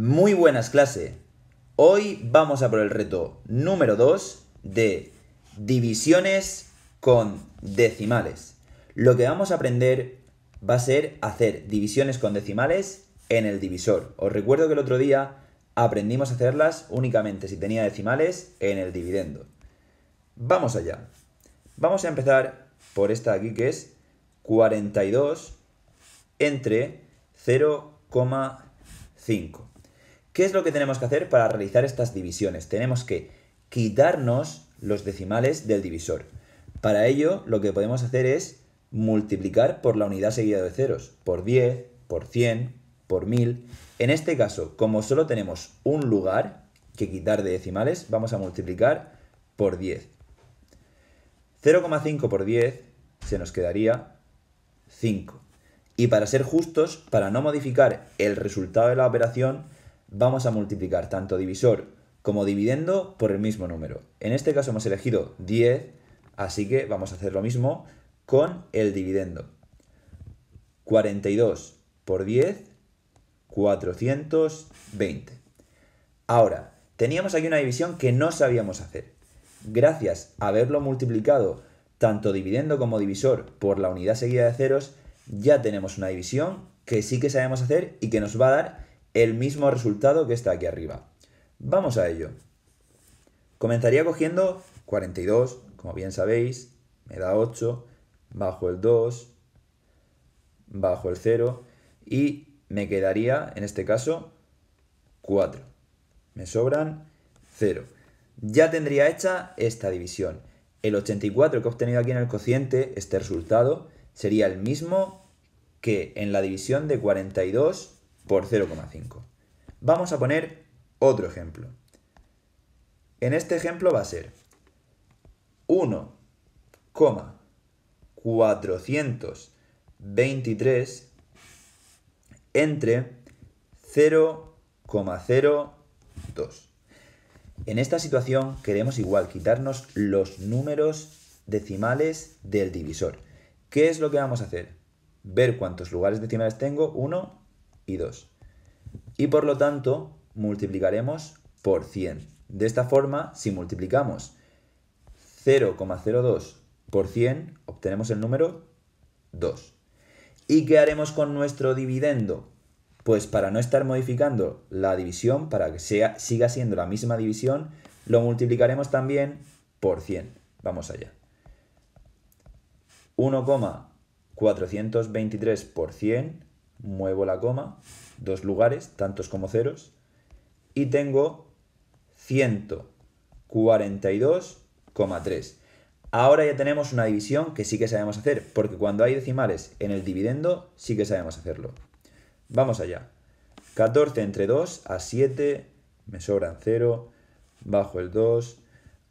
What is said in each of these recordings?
Muy buenas clase. Hoy vamos a por el reto número 2 de divisiones con decimales. Lo que vamos a aprender va a ser hacer divisiones con decimales en el divisor. Os recuerdo que el otro día aprendimos a hacerlas únicamente si tenía decimales en el dividendo. Vamos allá. Vamos a empezar por esta de aquí que es 42 entre 0,5. ¿Qué es lo que tenemos que hacer para realizar estas divisiones? Tenemos que quitarnos los decimales del divisor. Para ello, lo que podemos hacer es multiplicar por la unidad seguida de ceros, por 10, por 100, por 1000. En este caso, como solo tenemos un lugar que quitar de decimales, vamos a multiplicar por 10. 0,5 por 10 se nos quedaría 5. Y para ser justos, para no modificar el resultado de la operación, vamos a multiplicar tanto divisor como dividendo por el mismo número. En este caso hemos elegido 10, así que vamos a hacer lo mismo con el dividendo. 42 por 10, 420. Ahora, teníamos aquí una división que no sabíamos hacer. Gracias a haberlo multiplicado tanto dividendo como divisor por la unidad seguida de ceros, ya tenemos una división que sí que sabemos hacer y que nos va a dar el mismo resultado que está aquí arriba. Vamos a ello. Comenzaría cogiendo 42, como bien sabéis, me da 8, bajo el 2, bajo el 0 y me quedaría, en este caso, 4. Me sobran 0. Ya tendría hecha esta división. El 84 que he obtenido aquí en el cociente, este resultado, sería el mismo que en la división de 42 por 0,5. Vamos a poner otro ejemplo. En este ejemplo va a ser 1,423 entre 0,02. En esta situación queremos igual quitarnos los números decimales del divisor. ¿Qué es lo que vamos a hacer? Ver cuántos lugares decimales tengo, 1 y Y por lo tanto, multiplicaremos por 100. De esta forma, si multiplicamos 0,02 por 100, obtenemos el número 2. ¿Y qué haremos con nuestro dividendo? Pues para no estar modificando la división, para que sea, siga siendo la misma división, lo multiplicaremos también por 100. Vamos allá. 1,423 por 100 muevo la coma, dos lugares, tantos como ceros, y tengo 142,3. Ahora ya tenemos una división que sí que sabemos hacer, porque cuando hay decimales en el dividendo, sí que sabemos hacerlo. Vamos allá. 14 entre 2 a 7, me sobran 0, bajo el 2,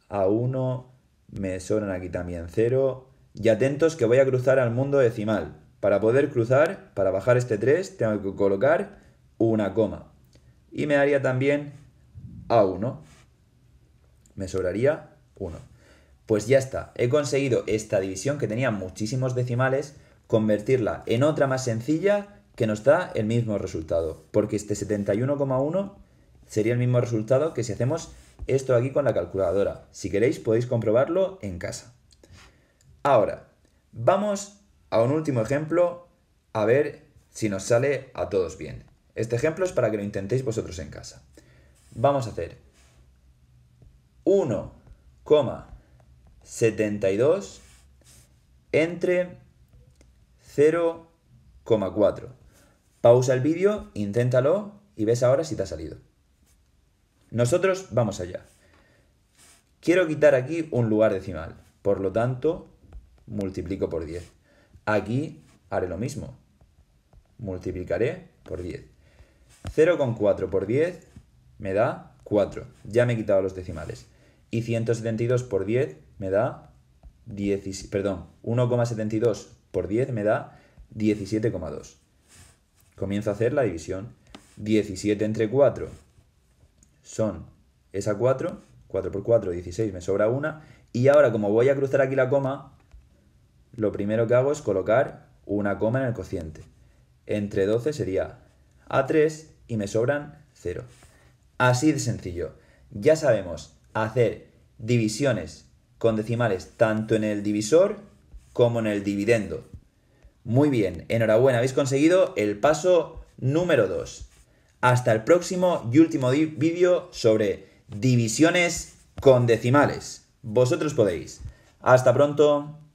a 1, me sobran aquí también 0. Y atentos que voy a cruzar al mundo decimal. Para poder cruzar, para bajar este 3, tengo que colocar una coma. Y me daría también A1. Me sobraría 1. Pues ya está, he conseguido esta división que tenía muchísimos decimales, convertirla en otra más sencilla que nos da el mismo resultado. Porque este 71,1 sería el mismo resultado que si hacemos esto aquí con la calculadora. Si queréis podéis comprobarlo en casa. Ahora, vamos a un último ejemplo a ver si nos sale a todos bien. Este ejemplo es para que lo intentéis vosotros en casa. Vamos a hacer 1,72 entre 0,4. Pausa el vídeo, inténtalo y ves ahora si te ha salido. Nosotros vamos allá. Quiero quitar aquí un lugar decimal, por lo tanto, multiplico por 10. Aquí haré lo mismo. Multiplicaré por 10. 0,4 por 10 me da 4. Ya me he quitado los decimales. Y 172 por 10 me da perdón, 1,72 por 10 me da 17,2. Comienzo a hacer la división. 17 entre 4 son esa 4, 4 por 4, 16, me sobra 1. Y ahora como voy a cruzar aquí la coma, lo primero que hago es colocar una coma en el cociente. Entre 12 sería A3 y me sobran 0. Así de sencillo. Ya sabemos hacer divisiones con decimales tanto en el divisor como en el dividendo. Muy bien, enhorabuena, habéis conseguido el paso número 2. Hasta el próximo y último vídeo sobre divisiones con decimales. Vosotros podéis. Hasta pronto.